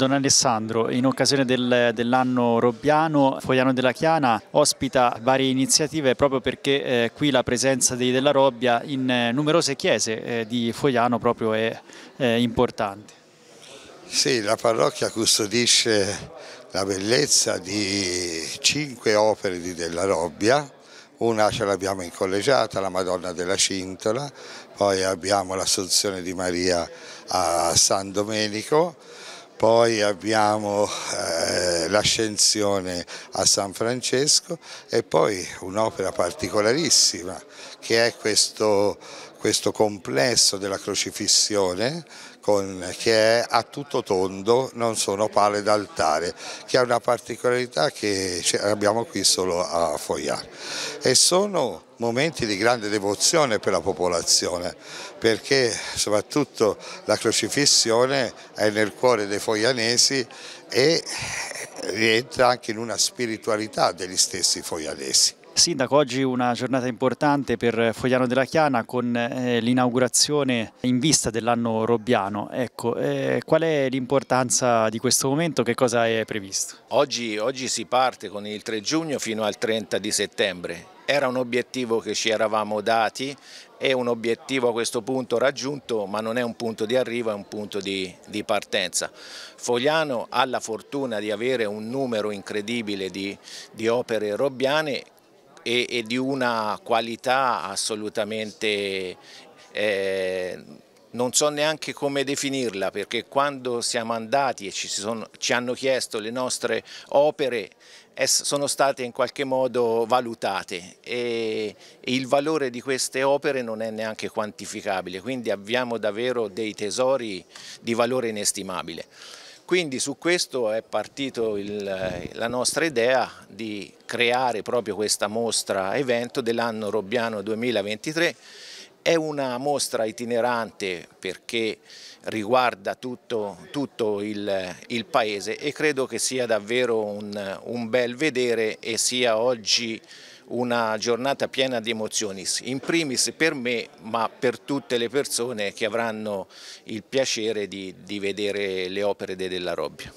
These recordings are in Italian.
Don Alessandro, in occasione del, dell'anno robbiano, Fogliano della Chiana ospita varie iniziative proprio perché eh, qui la presenza dei della Robbia in eh, numerose chiese eh, di Fogliano proprio è importante. Sì, la parrocchia custodisce la bellezza di cinque opere di della Robbia, una ce l'abbiamo in collegiata, la Madonna della Cintola, poi abbiamo l'Assunzione di Maria a San Domenico, poi abbiamo eh, l'ascensione a San Francesco e poi un'opera particolarissima che è questo, questo complesso della crocifissione con, che è a tutto tondo, non sono pale d'altare, che è una particolarità che abbiamo qui solo a Fogliare. E sono momenti di grande devozione per la popolazione perché soprattutto la crocifissione è nel cuore dei foianesi e rientra anche in una spiritualità degli stessi foianesi. Sindaco, oggi una giornata importante per Fogliano della Chiana con eh, l'inaugurazione in vista dell'anno robbiano. Ecco, eh, qual è l'importanza di questo momento? Che cosa è previsto? Oggi, oggi si parte con il 3 giugno fino al 30 di settembre. Era un obiettivo che ci eravamo dati, è un obiettivo a questo punto raggiunto, ma non è un punto di arrivo, è un punto di, di partenza. Fogliano ha la fortuna di avere un numero incredibile di, di opere robbiane e, e di una qualità assolutamente... Eh, non so neanche come definirla perché quando siamo andati e ci, sono, ci hanno chiesto le nostre opere eh, sono state in qualche modo valutate e il valore di queste opere non è neanche quantificabile, quindi abbiamo davvero dei tesori di valore inestimabile. Quindi su questo è partita la nostra idea di creare proprio questa mostra evento dell'anno Robbiano 2023 è una mostra itinerante perché riguarda tutto, tutto il, il, paese e credo che sia davvero un, un bel vedere e sia oggi una giornata piena di emozioni, in primis per me ma per tutte le persone che avranno il piacere di, di vedere le opere de della Robbia.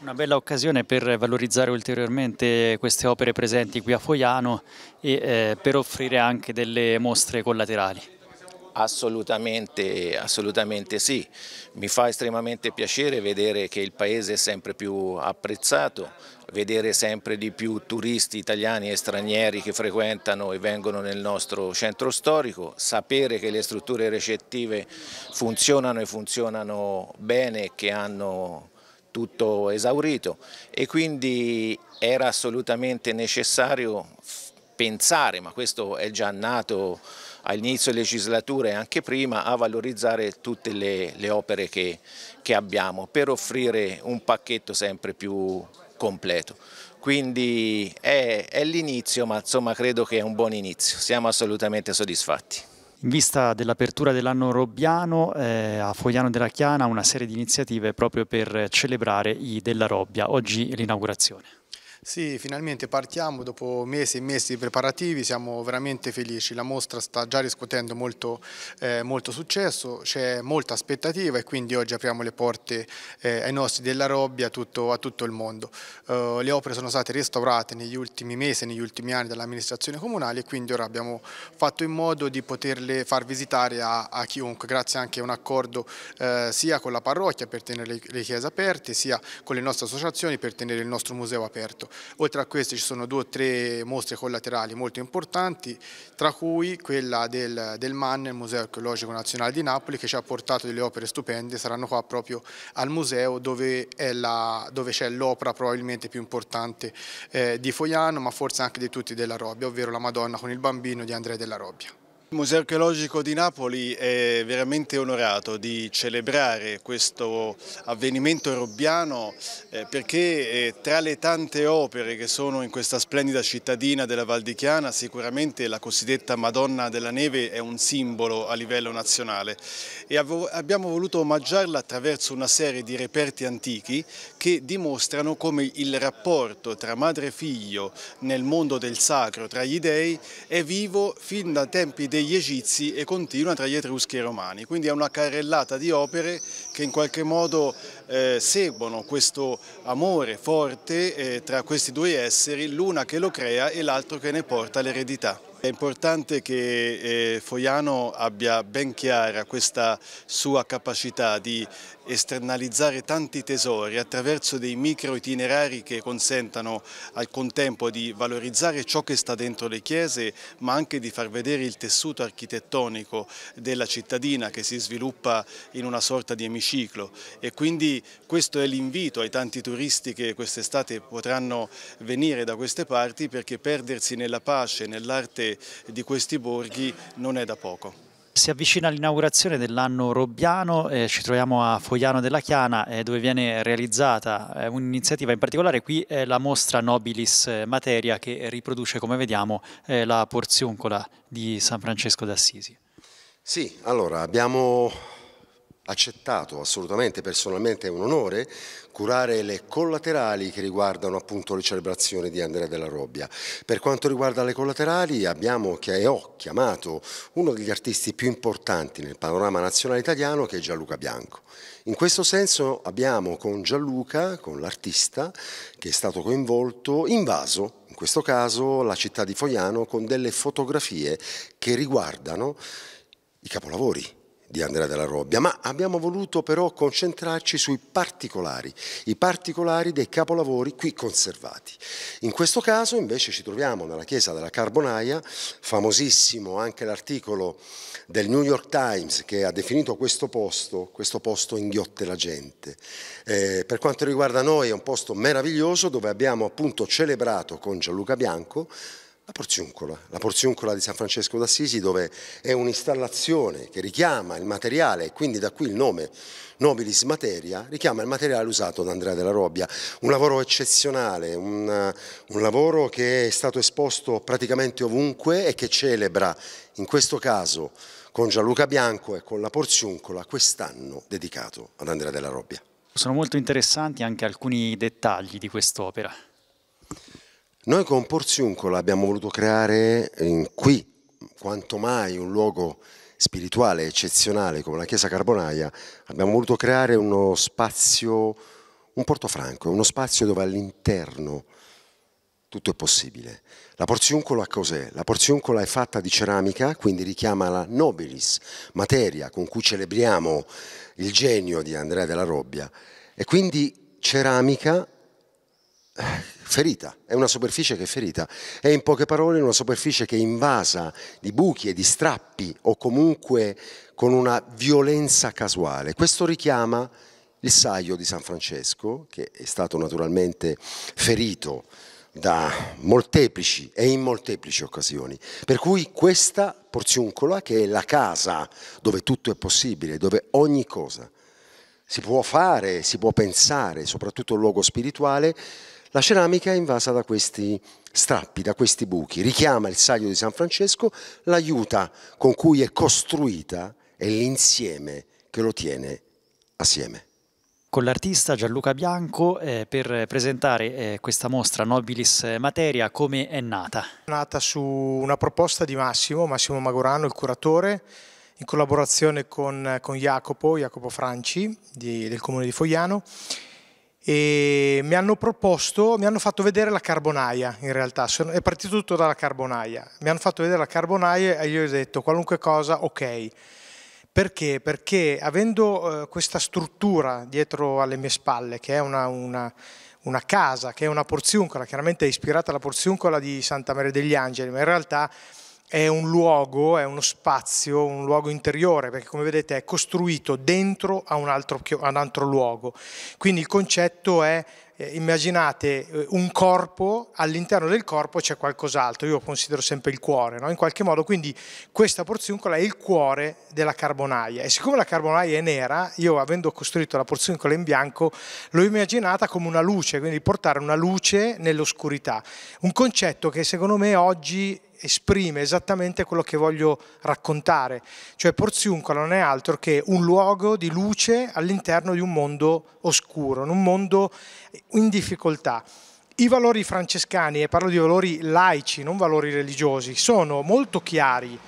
Una bella occasione per valorizzare ulteriormente queste opere presenti qui a Foiano e eh, per offrire anche delle mostre collaterali. Assolutamente, assolutamente sì, mi fa estremamente piacere vedere che il paese è sempre più apprezzato, vedere sempre di più turisti italiani e stranieri che frequentano e vengono nel nostro centro storico, sapere che le strutture recettive funzionano e funzionano bene, e che hanno tutto esaurito e quindi era assolutamente necessario pensare, ma questo è già nato all'inizio legislatura e anche prima a valorizzare tutte le, le opere che, che abbiamo per offrire un pacchetto sempre più completo quindi è, è l'inizio ma insomma credo che è un buon inizio, siamo assolutamente soddisfatti. In vista dell'apertura dell'anno robbiano, eh, a Fogliano della Chiana una serie di iniziative proprio per celebrare i della Robbia, oggi l'inaugurazione. Sì, finalmente partiamo dopo mesi e mesi di preparativi, siamo veramente felici, la mostra sta già riscuotendo molto, eh, molto successo, c'è molta aspettativa e quindi oggi apriamo le porte eh, ai nostri della Robbia, a tutto, a tutto il mondo. Eh, le opere sono state restaurate negli ultimi mesi, negli ultimi anni dall'amministrazione comunale e quindi ora abbiamo fatto in modo di poterle far visitare a, a chiunque, grazie anche a un accordo eh, sia con la parrocchia per tenere le, le chiese aperte, sia con le nostre associazioni per tenere il nostro museo aperto. Oltre a queste ci sono due o tre mostre collaterali molto importanti, tra cui quella del, del MAN, il Museo Archeologico Nazionale di Napoli, che ci ha portato delle opere stupende, saranno qua proprio al museo dove c'è l'opera probabilmente più importante eh, di Foiano, ma forse anche di tutti della Robbia, ovvero la Madonna con il bambino di Andrea della Robbia. Il Museo archeologico di Napoli è veramente onorato di celebrare questo avvenimento robbiano eh, perché eh, tra le tante opere che sono in questa splendida cittadina della Val di Chiana sicuramente la cosiddetta Madonna della Neve è un simbolo a livello nazionale e abbiamo voluto omaggiarla attraverso una serie di reperti antichi che dimostrano come il rapporto tra madre e figlio nel mondo del sacro, tra gli dei, è vivo fin da tempi dei degli Egizi e continua tra gli Etruschi e i Romani, quindi è una carrellata di opere che in qualche modo eh, seguono questo amore forte eh, tra questi due esseri, l'una che lo crea e l'altro che ne porta l'eredità. È importante che eh, Foiano abbia ben chiara questa sua capacità di esternalizzare tanti tesori attraverso dei micro itinerari che consentano al contempo di valorizzare ciò che sta dentro le chiese ma anche di far vedere il tessuto architettonico della cittadina che si sviluppa in una sorta di emiciclo e quindi questo è l'invito ai tanti turisti che quest'estate potranno venire da queste parti perché perdersi nella pace, nell'arte eh, di questi borghi non è da poco. Si avvicina l'inaugurazione dell'anno Robbiano, eh, ci troviamo a Fogliano della Chiana eh, dove viene realizzata eh, un'iniziativa in particolare, qui è la mostra Nobilis eh, Materia che riproduce come vediamo eh, la porzioncola di San Francesco d'Assisi. Sì, allora abbiamo accettato assolutamente personalmente è un onore curare le collaterali che riguardano appunto le celebrazioni di Andrea della Robbia. Per quanto riguarda le collaterali abbiamo e ho chiamato uno degli artisti più importanti nel panorama nazionale italiano che è Gianluca Bianco. In questo senso abbiamo con Gianluca, con l'artista che è stato coinvolto, invaso in questo caso la città di Foiano con delle fotografie che riguardano i capolavori di Andrea della Robbia, ma abbiamo voluto però concentrarci sui particolari, i particolari dei capolavori qui conservati. In questo caso invece ci troviamo nella chiesa della Carbonaia, famosissimo anche l'articolo del New York Times che ha definito questo posto, questo posto inghiotte la gente. Eh, per quanto riguarda noi è un posto meraviglioso dove abbiamo appunto celebrato con Gianluca Bianco la Porziuncola, la Porziuncola di San Francesco d'Assisi dove è un'installazione che richiama il materiale e quindi da qui il nome Nobilis Materia, richiama il materiale usato da Andrea della Robbia. Un lavoro eccezionale, un, un lavoro che è stato esposto praticamente ovunque e che celebra in questo caso con Gianluca Bianco e con la Porziuncola quest'anno dedicato ad Andrea della Robbia. Sono molto interessanti anche alcuni dettagli di quest'opera. Noi con Porziuncola abbiamo voluto creare qui, quanto mai, un luogo spirituale eccezionale come la Chiesa Carbonaia, abbiamo voluto creare uno spazio, un portofranco, uno spazio dove all'interno tutto è possibile. La porziuncola cos'è? La porziuncola è fatta di ceramica, quindi richiama la nobilis, materia con cui celebriamo il genio di Andrea della Robbia. E quindi ceramica ferita, è una superficie che è ferita, è in poche parole una superficie che è invasa di buchi e di strappi o comunque con una violenza casuale. Questo richiama il saio di San Francesco, che è stato naturalmente ferito da molteplici e in molteplici occasioni. Per cui questa porziuncola, che è la casa dove tutto è possibile, dove ogni cosa si può fare, si può pensare, soprattutto il luogo spirituale, la ceramica è invasa da questi strappi, da questi buchi, richiama il saglio di San Francesco, l'aiuta con cui è costruita e l'insieme che lo tiene assieme con l'artista Gianluca Bianco eh, per presentare eh, questa mostra Nobilis Materia, come è nata? È Nata su una proposta di Massimo, Massimo Magorano, il curatore, in collaborazione con, eh, con Jacopo, Jacopo Franci di, del comune di Fogliano e mi hanno proposto, mi hanno fatto vedere la carbonaia in realtà, è partito tutto dalla carbonaia, mi hanno fatto vedere la carbonaia e io ho detto qualunque cosa ok, perché? Perché avendo eh, questa struttura dietro alle mie spalle che è una, una, una casa, che è una porziuncola, chiaramente è ispirata alla porziuncola di Santa Maria degli Angeli, ma in realtà è un luogo, è uno spazio, un luogo interiore, perché come vedete è costruito dentro a un altro, a un altro luogo. Quindi il concetto è eh, immaginate eh, un corpo, all'interno del corpo c'è qualcos'altro, io considero sempre il cuore, no? in qualche modo, quindi questa porzioncola è il cuore della carbonaia e siccome la carbonaia è nera, io avendo costruito la porzioncola in bianco, l'ho immaginata come una luce, quindi portare una luce nell'oscurità, un concetto che secondo me oggi esprime esattamente quello che voglio raccontare, cioè Porziuncola non è altro che un luogo di luce all'interno di un mondo oscuro, in un mondo in difficoltà. I valori francescani, e parlo di valori laici, non valori religiosi, sono molto chiari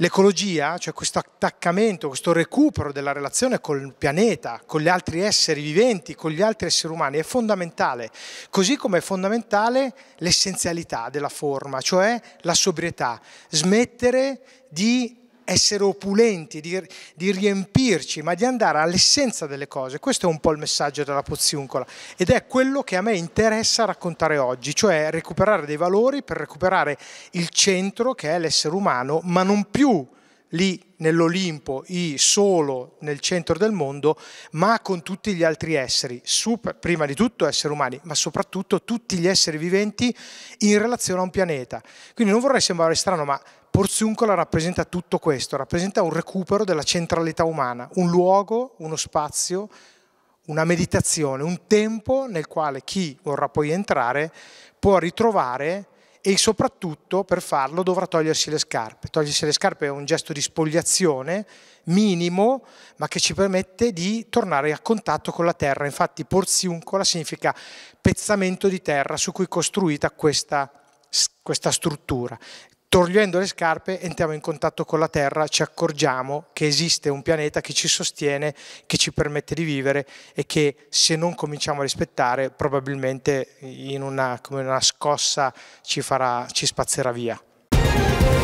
l'ecologia, cioè questo attaccamento, questo recupero della relazione col pianeta, con gli altri esseri viventi, con gli altri esseri umani è fondamentale, così come è fondamentale l'essenzialità della forma, cioè la sobrietà, smettere di essere opulenti, di, di riempirci, ma di andare all'essenza delle cose. Questo è un po' il messaggio della Poziuncola ed è quello che a me interessa raccontare oggi, cioè recuperare dei valori per recuperare il centro che è l'essere umano, ma non più lì nell'Olimpo, i solo nel centro del mondo, ma con tutti gli altri esseri, super, prima di tutto esseri umani, ma soprattutto tutti gli esseri viventi in relazione a un pianeta. Quindi non vorrei sembrare strano, ma Porziuncola rappresenta tutto questo, rappresenta un recupero della centralità umana, un luogo, uno spazio, una meditazione, un tempo nel quale chi vorrà poi entrare può ritrovare e soprattutto per farlo dovrà togliersi le scarpe. Togliersi le scarpe è un gesto di spogliazione minimo, ma che ci permette di tornare a contatto con la terra. Infatti porziuncola significa pezzamento di terra su cui è costruita questa, questa struttura togliendo le scarpe entriamo in contatto con la Terra, ci accorgiamo che esiste un pianeta che ci sostiene, che ci permette di vivere e che se non cominciamo a rispettare probabilmente in una, come una scossa ci, farà, ci spazzerà via.